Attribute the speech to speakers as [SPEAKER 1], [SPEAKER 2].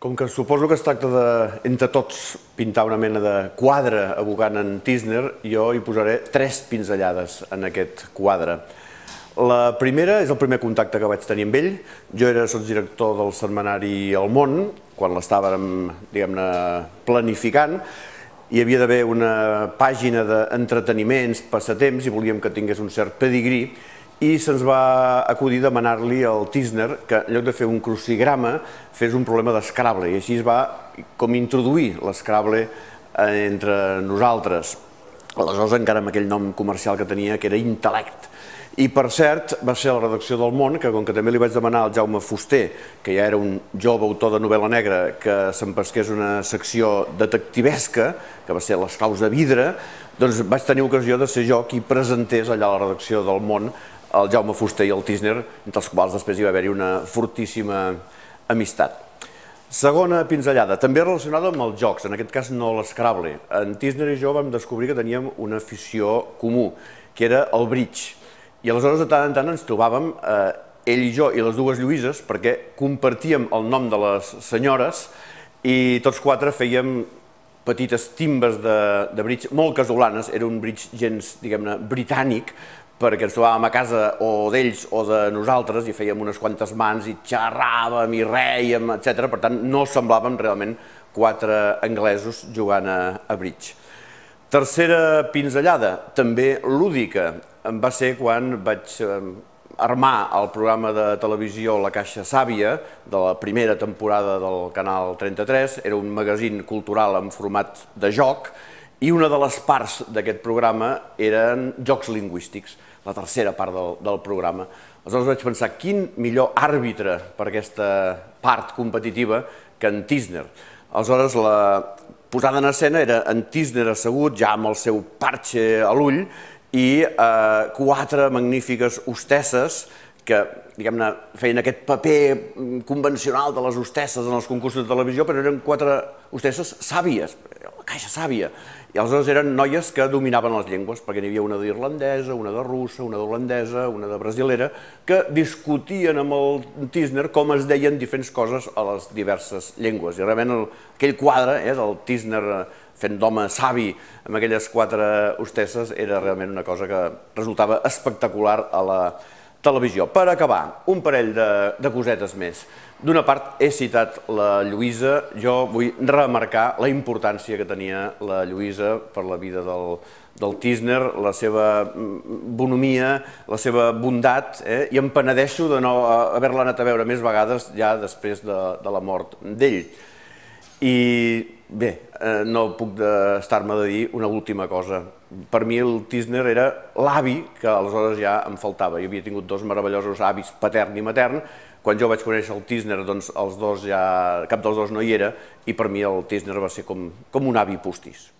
[SPEAKER 1] Com que suposo que es tracta de, entre tots, pintar una mena de quadre abogant en Tisner, jo hi posaré tres pinzellades en aquest quadre. La primera és el primer contacte que vaig tenir amb ell. Jo era sotsdirector del setmanari El Món, quan l'estàvem, diguem-ne, planificant, hi havia d'haver una pàgina d'entreteniments, passatemps, i volíem que tingués un cert pedigrí, i se'ns va acudir demanar-li al Tisner que en lloc de fer un crucigrama fes un problema d'escrable i així es va com introduir l'escrable eh, entre nosaltres. Aleshores encara amb aquell nom comercial que tenia que era Intellect. I per cert, va ser la redacció del Món, que com que també li vaig demanar al Jaume Fuster, que ja era un jove autor de novel·la negra, que s'empesqués una secció detectivesca, que va ser Les claus de vidre, doncs vaig tenir ocasió de ser jo qui presentés allà a la redacció del Món el Jaume Fuster i el Tisner, entre els quals després hi va haver-hi una fortíssima amistat. Segona pinzellada, també relacionada amb els jocs, en aquest cas no l'escrable. En Tisner i jo vam descobrir que teníem una afició comú, que era el bridge. I aleshores de tant en tant ens trobàvem, eh, ell i jo i les dues Lluïses, perquè compartíem el nom de les senyores i tots quatre fèiem petites timbes de, de bridge molt casolanes, era un bridge gens, diguem-ne, britànic, perquè ens trobàvem a casa o d'ells o de nosaltres i fèiem unes quantes mans i xerràvem i reiem, etc. Per tant, no semblàvem realment quatre anglesos jugant a, a bridge. Tercera pinzellada, també lúdica, va ser quan vaig eh, armar el programa de televisió La Caixa Sàvia, de la primera temporada del Canal 33, era un magazín cultural en format de joc, i una de les parts d'aquest programa eren jocs lingüístics, la tercera part del, del programa. Aleshores vaig pensar, quin millor àrbitre per aquesta part competitiva que en Tisner. Aleshores, la posada en escena era en Tisner assegut, ja amb el seu parxe a l'ull, i eh, quatre magnífiques hostesses que diguem-ne, feien aquest paper convencional de les hostesses en els concursos de televisió, però eren quatre hostesses sàvies, caixa sàvia. I aleshores eren noies que dominaven les llengües, perquè n'hi havia una d'irlandesa, una de russa, una d'holandesa, una de brasilera, que discutien amb el Tisner com es deien diferents coses a les diverses llengües. I realment el, aquell quadre, eh, del Tisner eh, fent d'home savi amb aquelles quatre hostesses, era realment una cosa que resultava espectacular a la, televisió. Per acabar, un parell de, de cosetes més. D'una part, he citat la Lluïsa, jo vull remarcar la importància que tenia la Lluïsa per la vida del, del Tisner, la seva mm, bonomia, la seva bondat, eh? i em penedeixo de no eh, haver-la anat a veure més vegades ja després de, de la mort d'ell. I Bé, eh, no puc estar-me de dir una última cosa. Per mi el Tisner era l'avi que aleshores ja em faltava. Jo havia tingut dos meravellosos avis, patern i matern. Quan jo vaig conèixer el Tisner, doncs els dos ja, cap dels dos no hi era, i per mi el Tisner va ser com, com un avi postís.